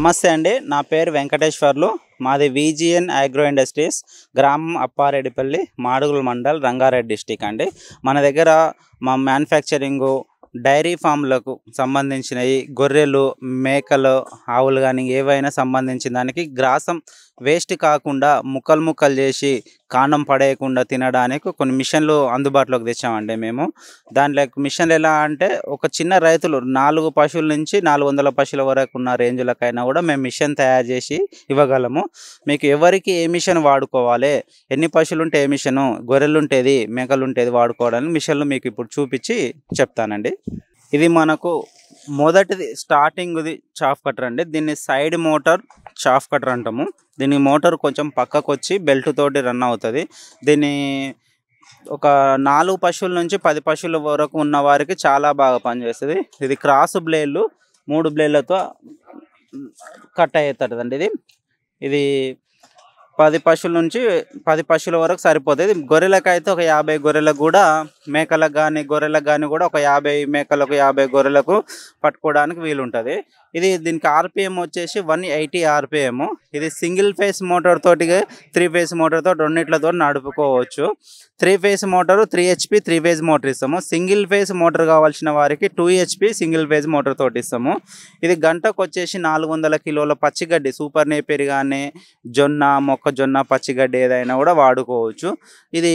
నమస్తే అండి నా పేరు వెంకటేశ్వర్లు మాది విజిఎన్ అగ్రో ఇండస్ట్రీస్ గ్రామం అప్పారెడ్డిపల్లి మాడుగుల మండల్ రంగారెడ్డి డిస్టిక్ అండి మన దగ్గర మా మ్యానుఫ్యాక్చరింగు డైరీ ఫామ్లకు సంబంధించినవి గొర్రెలు మేకలు ఆవులు కానీ ఏవైనా సంబంధించిన దానికి గ్రాసం వేస్ట్ కాకుండా ముక్కలు ముక్కలు చేసి కాండం పడేయకుండా తినడానికి కొన్ని మిషన్లు అందుబాటులోకి తెచ్చామండి మేము దాంట్లో మిషన్లు ఎలా అంటే ఒక చిన్న రైతులు నాలుగు పశువుల నుంచి నాలుగు వందల పశువుల వరకు ఉన్న రేంజ్లకైనా కూడా మేము మిషన్ తయారు చేసి ఇవ్వగలము మీకు ఎవరికి ఏ మిషన్ వాడుకోవాలి ఎన్ని పశువులు ఉంటే ఏ మిషను గొర్రెలుంటేది ఉంటేది వాడుకోవడానికి మిషన్లు మీకు ఇప్పుడు చూపించి చెప్తానండి ఇది మనకు మొదటిది స్టార్టింగ్ది చాఫ్ కట్టర్ అండి దీన్ని సైడ్ మోటార్ చాఫ్ కట్టర్ అంటాము దీని మోటార్ కొంచెం పక్కకు వచ్చి బెల్ట్ తోటి రన్ అవుతుంది దీన్ని ఒక నాలుగు పశువుల నుంచి పది పశువుల వరకు ఉన్న వారికి చాలా బాగా పనిచేస్తుంది ఇది క్రాస్ బ్లేడ్లు మూడు బ్లేడ్లతో కట్ అండి ఇది ఇది పది పశువుల నుంచి పది పశువుల వరకు సరిపోతుంది గొర్రెలకు అయితే ఒక యాభై గొర్రెలకు కూడా మేకలకు కానీ గొర్రెలకు కానీ కూడా ఒక యాభై మేకలకు యాభై గొర్రెలకు పట్టుకోవడానికి వీలుంటుంది ఇది దీనికి ఆర్పిఎం వచ్చేసి వన్ ఎయిటీ ఆర్పిఎం ఇది సింగిల్ ఫేస్ మోటార్ తోటి త్రీ ఫేస్ మోటార్ తోటి రెండిట్లతో నడుపుకోవచ్చు three phase motor three HP three phase motor ఇస్తాము సింగిల్ ఫేజ్ మోటార్ కావాల్సిన వారికి two HP single phase motor తోటి ఇస్తాము ఇది గంటకు వచ్చేసి నాలుగు వందల కిలోల పచ్చిగడ్డి సూపర్ నేపేరు కానీ జొన్న మొక్కజొన్న పచ్చిగడ్డి ఏదైనా కూడా వాడుకోవచ్చు ఇది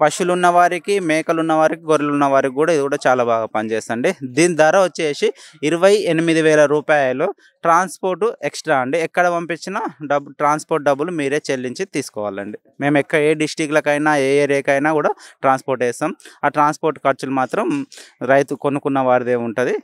పశువులు ఉన్న వారికి మేకలు ఉన్న వారికి గొర్రెలు ఉన్న వారికి కూడా ఇది కూడా చాలా బాగా పనిచేస్తుంది దీని ధర వచ్చేసి ఇరవై ఎనిమిది వేల రూపాయలు ట్రాన్స్పోర్ట్ ఎక్స్ట్రా అండి ఎక్కడ పంపించినా డబ్బు ట్రాన్స్పోర్ట్ డబ్బులు మీరే చెల్లించి తీసుకోవాలండి మేము ఎక్కడ ఏ డిస్టిక్లకైనా ఏ ఏరియాకైనా కూడా ట్రాన్స్పోర్ట్ వేస్తాం ఆ ట్రాన్స్పోర్ట్ ఖర్చులు మాత్రం రైతు కొనుక్కున్న వారిదే ఉంటుంది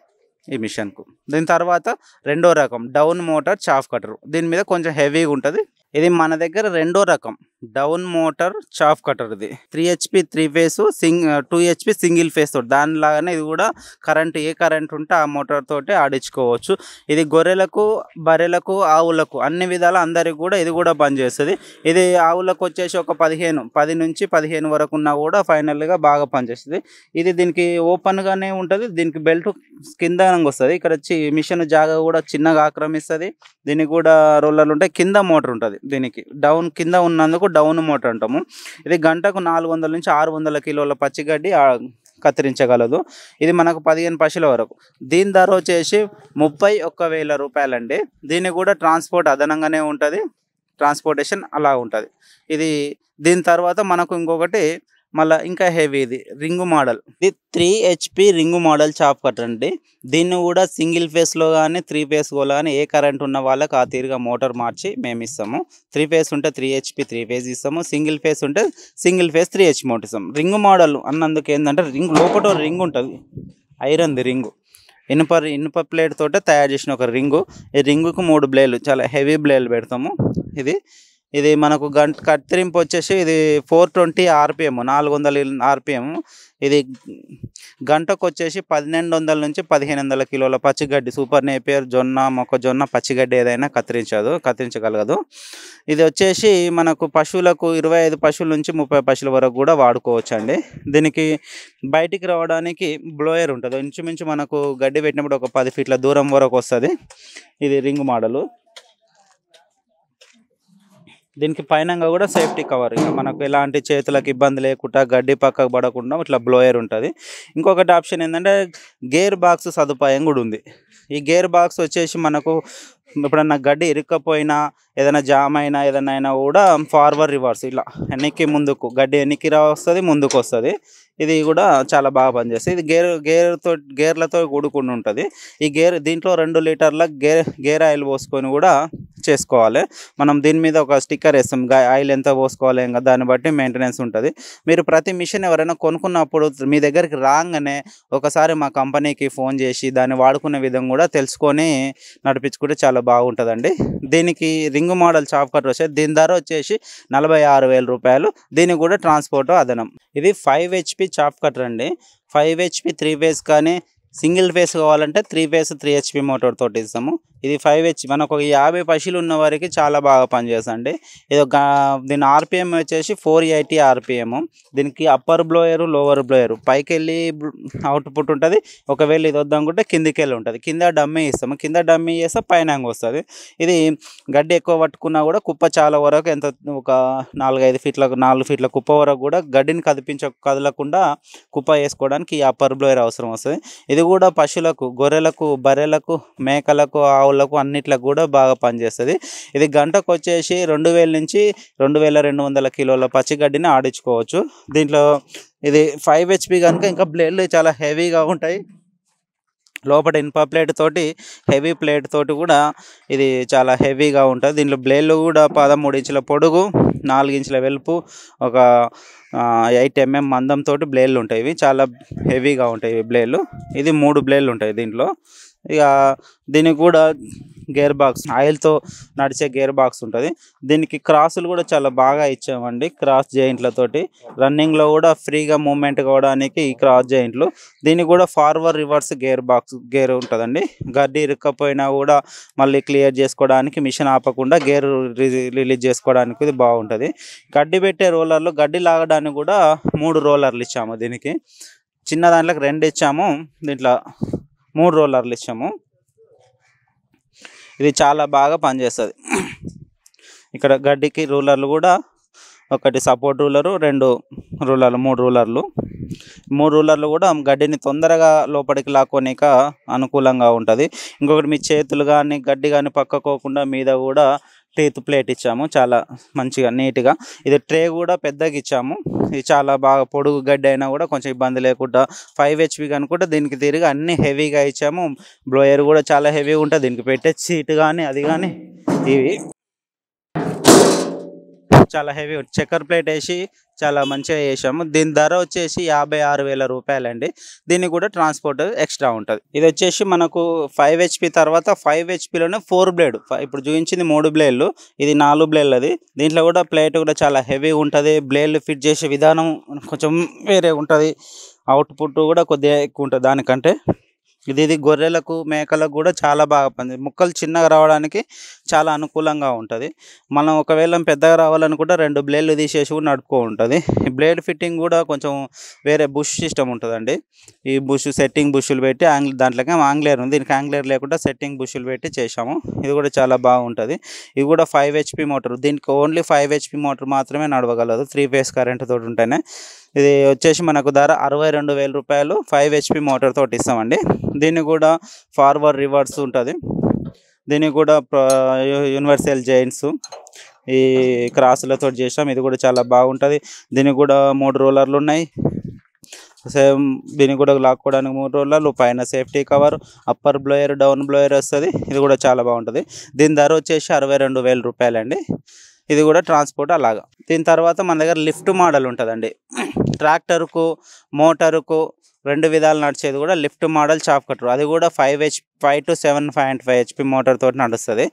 ఈ మిషన్కు దీని తర్వాత రెండో రకం డౌన్ మోటార్ చాఫ్ కటరు దీని మీద కొంచెం హెవీగా ఉంటుంది ఇది మన దగ్గర రెండో రకం డౌన్ మోటార్ చాఫ్ కటర్ ఇది three HP three phase single two HP single phase తోటి దానిలాగానే ఇది కూడా కరెంట్ ఏ కరెంట్ ఉంటే ఆ మోటార్ తోటి ఆడించుకోవచ్చు ఇది గొర్రెలకు బర్రెలకు ఆవులకు అన్ని విధాల అందరికి కూడా ఇది కూడా బంద్ చేస్తుంది ఇది ఆవులకు వచ్చేసి ఒక పదిహేను పది నుంచి పదిహేను వరకు ఉన్నా కూడా ఫైనల్గా బాగా పనిచేస్తుంది ఇది దీనికి ఓపెన్గానే ఉంటుంది దీనికి బెల్ట్ కింద వస్తుంది ఇక్కడ వచ్చి మిషన్ జాగా కూడా చిన్నగా ఆక్రమిస్తుంది దీనికి కూడా రోలర్లు ఉంటాయి కింద మోటార్ ఉంటుంది దీనికి డౌన్ కింద ఉన్నందుకు డౌన్ మోట్ అంటాము ఇది గంటకు నాలుగు వందల నుంచి ఆరు వందల కిలోల పచ్చిగడ్డి కత్తిరించగలదు ఇది మనకు పదిహేను పశుల వరకు దీని ధర వచ్చేసి ముప్పై ఒక్క వేల రూపాయలండి దీన్ని కూడా ట్రాన్స్పోర్ట్ అదనంగానే ఉంటుంది ట్రాన్స్పోర్టేషన్ అలా ఉంటుంది ఇది దీని తర్వాత మనకు ఇంకొకటి మళ్ళీ ఇంకా హెవీది రింగు మోడల్ ఇది three HP ring model chop cut అండి దీన్ని కూడా సింగిల్ ఫేస్లో కానీ త్రీ ఫేస్లో కానీ ఏ కరెంట్ ఉన్న వాళ్ళకి ఆ తీరుగా మోటార్ మార్చి మేము ఇస్తాము త్రీ ఫేస్ ఉంటే త్రీ హెచ్పి త్రీ ఫేస్ ఇస్తాము సింగిల్ ఫేస్ ఉంటే single phase three H motor ఇస్తాము రింగు మోడల్ అన్నందుకు ఏంటంటే రింగ్ లోపల రింగ్ ఉంటుంది ఐరన్ది రింగు ఇనుప ఇనుప ప్లేట్ తోటే తయారు చేసిన ఒక రింగు ఈ రింగుకు మూడు బ్లేలు చాలా హెవీ బ్లేలు పెడతాము ఇది ఇది మనకు గంట కత్తిరింపు వచ్చేసి ఇది ఫోర్ ట్వంటీ ఆర్పిఎం నాలుగు వందల ఆర్పిఎం ఇది గంటకు వచ్చేసి పన్నెండు వందల నుంచి పదిహేను వందల కిలోల పచ్చిగడ్డి సూపర్ నేపియర్ జొన్న మొక్కజొన్న పచ్చిగడ్డి ఏదైనా కత్తిరించదు కత్తిరించగలగదు ఇది వచ్చేసి మనకు పశువులకు ఇరవై ఐదు పశువుల నుంచి ముప్పై పశువుల వరకు కూడా వాడుకోవచ్చు అండి దీనికి బయటికి రావడానికి బ్లోయర్ ఉంటుంది ఇంచుమించు మనకు గడ్డి పెట్టినప్పుడు ఒక పది ఫీట్ల దూరం వరకు వస్తుంది ఇది రింగ్ మోడలు దీనికి పైన కూడా సేఫ్టీ కవర్ ఇంకా మనకు ఎలాంటి చేతులకు ఇబ్బంది లేకుండా గడ్డి పక్కకు పడకుండా ఇట్లా బ్లోయర్ ఉంటుంది ఇంకొకటి ఆప్షన్ ఏంటంటే గేర్ బాక్స్ సదుపాయం కూడా ఉంది ఈ గేర్ బాక్స్ వచ్చేసి మనకు ఎప్పుడన్నా గడ్డి ఇరుక్కపోయినా ఏదైనా జామ్ అయినా ఏదైనా అయినా కూడా ఫార్వర్డ్ రివర్స్ ఇలా ఎన్నికి ముందుకు గడ్డి వెనక్కి రా వస్తుంది ముందుకు వస్తుంది ఇది కూడా చాలా బాగా పనిచేస్తుంది ఇది గేర్ గేర్తో గేర్లతో కూడుకుని ఉంటుంది ఈ గేర్ దీంట్లో రెండు లీటర్ల గేర్ గేర్ ఆయిల్ పోసుకొని కూడా చేసుకోవాలి మనం దీని మీద ఒక స్టిక్కర్ వేస్తాం ఆయిల్ ఎంత పోసుకోవాలి ఇంకా దాన్ని బట్టి మెయింటెనెన్స్ ఉంటుంది మీరు ప్రతి మిషన్ ఎవరైనా కొనుక్కున్నప్పుడు మీ దగ్గరికి రాగానే ఒకసారి మా కంపెనీకి ఫోన్ చేసి దాన్ని వాడుకునే విధంగా కూడా తెలుసుకొని నడిపించుకుంటే చాలా చాలా బాగుంటుందండి దీనికి రింగ్ మోడల్ చాప్ కట్టర్ వచ్చేది దీని ధర వచ్చేసి నలభై ఆరు వేల రూపాయలు దీనికి కూడా ట్రాన్స్పోర్ట్ అదనం ఇది ఫైవ్ హెచ్పి చాప్ కట్టర్ అండి ఫైవ్ హెచ్పి త్రీ ఫేస్ కానీ సింగిల్ ఫేస్ కావాలంటే three phase three HP motor తోటి ఇస్తాము ఇది ఫైవ్ హెచ్ మనకు ఒక యాభై పశువులు ఉన్న వారికి చాలా బాగా పనిచేస్తుంది ఇది ఒక దీని ఆర్పిఎం వచ్చేసి ఫోర్ ఎయిటీ ఆర్పిఎం దీనికి అప్పర్ బ్లోయరు లోవర్ బ్లోయరు పైకి వెళ్ళి అవుట్పుట్ ఉంటుంది ఒకవేళ ఇది వద్దనుకుంటే కిందికి వెళ్ళి ఉంటుంది కింద డమ్మీ ఇస్తాము కింద డమ్మీ చేస్తే పైన వస్తుంది ఇది గడ్డి ఎక్కువ పట్టుకున్నా కూడా కుప్ప చాలా వరకు ఎంత ఒక నాలుగైదు ఫీట్ల నాలుగు ఫీట్ల కుప్ప వరకు కూడా గడ్డిని కదిపించ కదలకుండా కుప్ప వేసుకోవడానికి ఈ అప్పర్ బ్లోయర్ అవసరం వస్తుంది ఇది ఇది కూడా పశువులకు గొర్రెలకు బర్రెలకు మేకలకు ఆవులకు అన్నిట్లకు కూడా బాగా పనిచేస్తుంది ఇది గంటకు వచ్చేసి రెండు వేల నుంచి రెండు వేల రెండు వందల కిలోల పచ్చిగడ్డిని ఆడించుకోవచ్చు దీంట్లో ఇది ఫైవ్ హెచ్పి కనుక ఇంకా బ్లేడ్లు చాలా హెవీగా ఉంటాయి లోపల ఇన్పా ప్లేట్ తోటి హెవీ ప్లేట్ తోటి కూడా ఇది చాలా హెవీగా ఉంటుంది దీంట్లో బ్లేడ్లు కూడా పదమూడు ఇంచుల పొడుగు నాలుగు ఇంచుల వెలుపు ఒక ఎయిట్ ఎంఎం మందంతో బ్లేడ్లు ఉంటాయి ఇవి చాలా హెవీగా ఉంటాయి బ్లేడ్లు ఇది మూడు బ్లేడ్లు ఉంటాయి దీంట్లో ఇక దీనికి కూడా గేర్ బాక్స్ ఆయిల్తో నడిచే గేర్ బాక్స్ ఉంటుంది దీనికి క్రాసులు కూడా చాలా బాగా ఇచ్చామండి క్రాస్ జాయింట్లతోటి రన్నింగ్లో కూడా ఫ్రీగా మూమెంట్ కావడానికి ఈ క్రాస్ జాయింట్లు దీనికి కూడా forward reverse gear box gear ఉంటుందండి గడ్డి ఇరుక్కపోయినా కూడా మళ్ళీ క్లియర్ చేసుకోవడానికి మిషన్ ఆపకుండా గేర్ రిలీజ్ చేసుకోవడానికి ఇది బాగుంటుంది గడ్డి పెట్టే రోలర్లు గడ్డి లాగడానికి కూడా మూడు రోలర్లు ఇచ్చాము దీనికి చిన్న దాంట్లోకి రెండు ఇచ్చాము దీంట్లో మూడు రోలర్లు ఇచ్చాము ఇది చాలా బాగా పనిచేస్తుంది ఇక్కడ గడ్డికి రూలర్లు కూడా ఒకటి సపోర్ట్ రూలరు రెండు రూలర్లు మూడు రూలర్లు మూడు రూలర్లు కూడా గడ్డిని తొందరగా లోపలికి లాక్కోనిక అనుకూలంగా ఉంటుంది ఇంకొకటి మీ చేతులు కానీ గడ్డి కానీ పక్కకోకుండా మీద కూడా టీత్ ప్లేట్ ఇచ్చాము చాలా మంచిగా నీట్గా ఇది ట్రే కూడా పెద్దగా ఇచ్చాము ఇది చాలా బాగా పొడుగు గడ్డి అయినా కూడా కొంచెం ఇబ్బంది లేకుండా ఫైవ్ హెచ్పి కనుకుంటే దీనికి తిరిగి అన్ని హెవీగా ఇచ్చాము బ్లోయర్ కూడా చాలా హెవీగా ఉంటుంది దీనికి పెట్టే సీట్ కానీ అది కానీ ఇవి చాలా హెవీ చెక్కర్ ప్లేట్ వేసి చాలా మంచిగా వేసాము దీని ధర వచ్చేసి యాభై ఆరు వేల రూపాయలండి దీనికి కూడా ట్రాన్స్పోర్ట్ ఎక్స్ట్రా ఉంటుంది ఇది వచ్చేసి మనకు ఫైవ్ హెచ్పి తర్వాత ఫైవ్ హెచ్పిలోనే ఫోర్ బ్లేడ్ ఇప్పుడు చూపించింది మూడు బ్లేడ్లు ఇది నాలుగు బ్లేడ్లు అది దీంట్లో కూడా ప్లేట్ కూడా చాలా హెవీ ఉంటుంది బ్లేడ్లు ఫిట్ చేసే విధానం కొంచెం వేరే ఉంటుంది అవుట్పుట్ కూడా కొద్దిగా ఎక్కువ ఉంటుంది దానికంటే ఇది ఇది గొర్రెలకు మేకలకు కూడా చాలా బాగా పని ముక్కలు చిన్నగా రావడానికి చాలా అనుకూలంగా ఉంటుంది మనం ఒకవేళ పెద్దగా రావాలనుకుంటే రెండు బ్లేడ్లు తీసేసి కూడా నడుపుకో ఉంటుంది ఈ బ్లేడ్ ఫిట్టింగ్ కూడా కొంచెం వేరే బుష్ సిస్టమ్ ఉంటుందండి ఈ బుష్ సెట్టింగ్ బుష్లు పెట్టి ఆంగ్లే దాంట్లోకి ఆంగ్లేర్ ఉంది దీనికి ఆంగ్లేర్ లేకుండా సెట్టింగ్ బుష్లు పెట్టి చేసాము ఇది కూడా చాలా బాగుంటుంది ఇది కూడా ఫైవ్ హెచ్పి మోటార్ దీనికి ఓన్లీ ఫైవ్ హెచ్పి మోటార్ మాత్రమే నడవగలదు త్రీ ఫేస్ కరెంట్ తోటి ఉంటేనే ఇది వచ్చేసి మనకు ధర అరవై రెండు వేల రూపాయలు ఫైవ్ హెచ్పి మోటార్ తోటి ఇస్తామండి దీన్ని కూడా ఫార్వర్డ్ రివర్స్ ఉంటుంది దీన్ని కూడా యూనివర్సల్ జైన్స్ ఈ క్రాసులతో చేసాం ఇది కూడా చాలా బాగుంటుంది దీనికి కూడా మూడు రోలర్లు ఉన్నాయి సేమ్ దీన్ని కూడా లాక్కోవడానికి మూడు రోలర్లు పైన safety cover upper blower down blower వస్తుంది ఇది కూడా చాలా బాగుంటుంది దీని ధర వచ్చేసి అరవై రెండు వేల రూపాయలండి ఇది కూడా ట్రాన్స్పోర్ట్ అలాగా దీని తర్వాత మన దగ్గర లిఫ్ట్ మోడల్ ఉంటుందండి ట్రాక్టర్కు మోటారుకు రెండు విధాలు నడిచేది కూడా లిఫ్ట్ మోడల్ చాప్ కట్టరు అది కూడా five H five to seven five and five HP motor తోటి నడుస్తుంది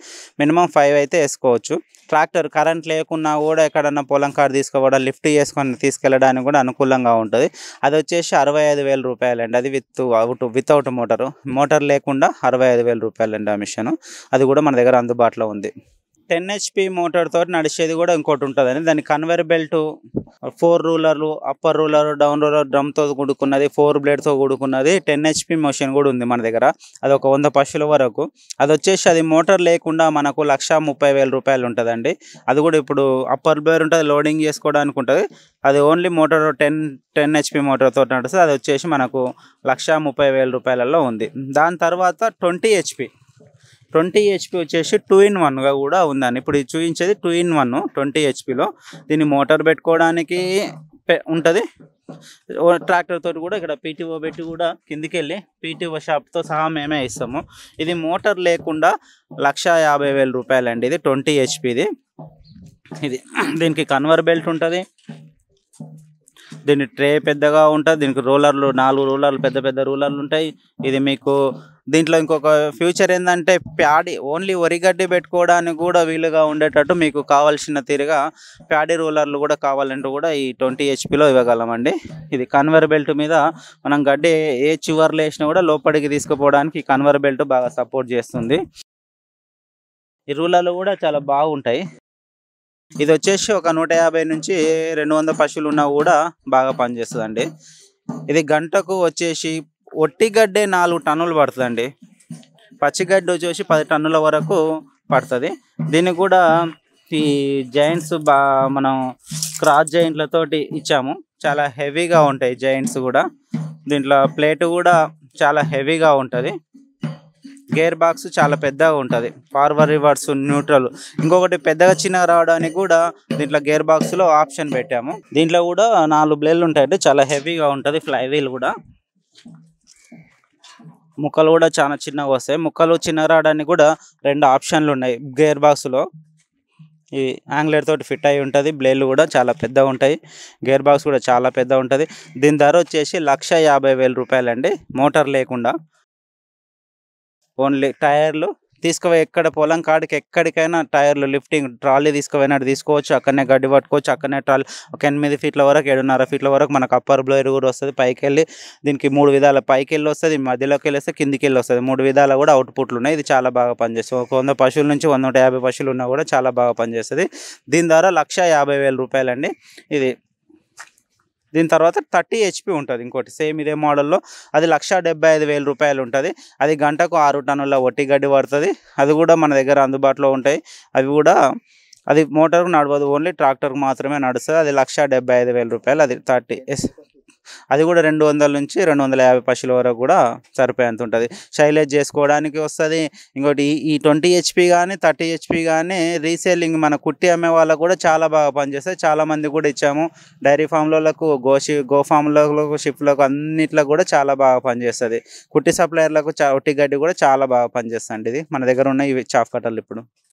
మినిమం ఫైవ్ అయితే వేసుకోవచ్చు ట్రాక్టర్ కరెంట్ లేకున్నా కూడా ఎక్కడన్నా పొలం కార్ తీసుకోవడం లిఫ్ట్ చేసుకొని తీసుకెళ్ళడానికి కూడా అనుకూలంగా ఉంటుంది అది వచ్చేసి అరవై ఐదు వేల రూపాయలండి అది with out without motor motor లేకుండా అరవై ఐదు వేల రూపాయలండి ఆ మిషన్ అది కూడా మన దగ్గర అందుబాటులో ఉంది టెన్ హెచ్పి మోటార్తో నడిచేది కూడా ఇంకోటి అండి దాని కన్వేర్ బెల్ట్ ఫోర్ రూలర్లు అప్పర్ రూలర్ డౌన్ రూలర్ డ్రమ్తో కూడుకున్నది ఫోర్ బ్లేడ్తో కూడుకున్నది టెన్ హెచ్పి మోషన్ కూడా ఉంది మన దగ్గర అది ఒక వంద పశువుల వరకు అది వచ్చేసి అది మోటార్ లేకుండా మనకు లక్ష ముప్పై వేల రూపాయలు ఉంటుందండి అది కూడా ఇప్పుడు అప్పర్ బ్లేర్ ఉంటుంది లోడింగ్ చేసుకోవడానికి ఉంటుంది అది only motor ten ten HP మోటార్తో నడుస్తుంది అది వచ్చేసి మనకు లక్ష ముప్పై వేల రూపాయలలో ఉంది దాని తర్వాత ట్వంటీ హెచ్పి ట్వంటీ హెచ్పి వచ్చేసి టూ ఇన్ వన్గా కూడా ఉందండి ఇప్పుడు ఇది చూపించేది టూ ఇన్ వన్ ట్వంటీ హెచ్పిలో దీన్ని మోటార్ పెట్టుకోవడానికి ఉంటుంది ట్రాక్టర్ తోటి కూడా ఇక్కడ పీటీఓ పెట్టి కూడా కిందికి వెళ్ళి పీటీఓ షాప్తో సహా మేమే ఇస్తాము ఇది మోటార్ లేకుండా లక్ష యాభై వేల రూపాయలండి ఇది ట్వంటీ హెచ్పిది ఇది దీనికి కన్వర్ బెల్ట్ ఉంటుంది దీని ట్రే పెద్దగా ఉంటుంది దీనికి రోలర్లు నాలుగు రోలర్లు పెద్ద పెద్ద రోలర్లు ఉంటాయి ఇది మీకు దీంట్లో ఇంకొక ఫ్యూచర్ ఏంటంటే ప్యాడీ ఓన్లీ వరిగడ్డి పెట్టుకోవడానికి కూడా వీలుగా ఉండేటట్టు మీకు కావాల్సిన తీరుగా ప్యాడీ రూలర్లు కూడా కావాలంటూ కూడా ఈ ట్వంటీ హెచ్పిలో ఇవ్వగలమండి ఇది కన్వర్ బెల్ట్ మీద మనం గడ్డి ఏ చివర్లు వేసినా కూడా లోపలికి తీసుకుపోవడానికి కన్వర్ బెల్ట్ బాగా సపోర్ట్ చేస్తుంది ఈ రూలర్లు కూడా చాలా బాగుంటాయి ఇది వచ్చేసి ఒక నూట యాభై నుంచి రెండు వందల పశువులు ఉన్నా కూడా బాగా పనిచేస్తుందండి ఇది గంటకు వచ్చేసి ఒట్టి గడ్డే నాలుగు టన్నులు పడుతుందండి పచ్చిగడ్డి వచ్చేసి పది టన్నుల వరకు పడుతుంది దీన్ని కూడా ఈ జైంట్స్ బా మనం క్రాస్ జైంట్లతోటి ఇచ్చాము చాలా హెవీగా ఉంటాయి జైంట్స్ కూడా దీంట్లో ప్లేట్ కూడా చాలా హెవీగా ఉంటుంది గేర్ బాక్స్ చాలా పెద్దగా ఉంటుంది ఫార్వర్డ్ రివర్స్ న్యూట్రల్ ఇంకొకటి పెద్దగా చిన్నగా రావడానికి కూడా దీంట్లో గేర్ బాక్స్లో ఆప్షన్ పెట్టాము దీంట్లో కూడా నాలుగు బ్లేడ్లు ఉంటాయంటే చాలా హెవీగా ఉంటుంది ఫ్లై వీల్ కూడా ముక్కలు కూడా చాలా చిన్నగా వస్తాయి ముక్కలు చిన్న రావడానికి కూడా రెండు ఆప్షన్లు ఉన్నాయి గేర్ బాక్స్లో ఈ యాంగ్లర్ తోటి ఫిట్ అయి ఉంటుంది బ్లేడ్లు కూడా చాలా పెద్దగా ఉంటాయి గేర్ బాక్స్ కూడా చాలా పెద్దగా ఉంటుంది దీని ధర వచ్చేసి లక్ష యాభై వేల రూపాయలండి మోటార్ లేకుండా ఓన్లీ టైర్లు తీసుకుపోయి ఎక్కడ పొలం కాడికి ఎక్కడికైనా టైర్లు లిఫ్టింగ్ ట్రాలీ తీసుకుపోయినా తీసుకోవచ్చు అక్కడనే గడ్డి పట్టుకోవచ్చు అక్కడనే ట్రాలీ ఒక ఎనిమిది ఫీట్ల వరకు ఏడున్నర ఫీట్ల వరకు మనకు అప్పర్ బ్లోయర్ కూడా వస్తుంది పైకి వెళ్ళి దీనికి మూడు విధాల పైకి వెళ్ళి వస్తుంది మధ్యలోకి వెళ్ళి వస్తే కిందికి వెళ్ళి వస్తుంది మూడు విధాల కూడా అవుట్పుట్లు ఉన్నాయి ఇది చాలా బాగా పనిచేస్తుంది ఒక వంద పశువుల నుంచి వంద నూట యాభై పశువులు ఉన్నా కూడా చాలా బాగా పనిచేస్తుంది దీని ద్వారా లక్ష యాభై వేల రూపాయలండి ఇది దీని తర్వాత థర్టీ హెచ్పి ఉంటుంది ఇంకోటి సేమ్ ఇదే మోడల్లో అది లక్ష రూపాయలు ఉంటుంది అది గంటకు ఆరు టన్నుల ఒట్టి గడ్డి పడుతుంది అది కూడా మన దగ్గర అందుబాటులో ఉంటాయి అవి కూడా అది మోటార్కు నడవదు ఓన్లీ ట్రాక్టర్కు మాత్రమే నడుస్తుంది అది లక్ష రూపాయలు అది థర్టీ అది కూడా రెండు వందల నుంచి రెండు వందల యాభై పశువుల వరకు కూడా సరిపోయేంత ఉంటుంది శైలేజ్ చేసుకోవడానికి వస్తుంది ఇంకోటి ఈ ట్వంటీ హెచ్పి కానీ థర్టీ హెచ్పి కానీ రీసేలింగ్ మన కుట్టి అమ్మే వాళ్ళకు కూడా చాలా బాగా పనిచేస్తాయి చాలామంది కూడా ఇచ్చాము డైరీ ఫామ్లకు గోషి గో ఫామ్లకు షిప్లకు అన్నిట్లో కూడా చాలా బాగా పనిచేస్తుంది కుట్టి సప్లయర్లకు చా గడ్డి కూడా చాలా బాగా పనిచేస్తుంది ఇది మన దగ్గర ఉన్న ఇవి చాఫ్ కట్టలు ఇప్పుడు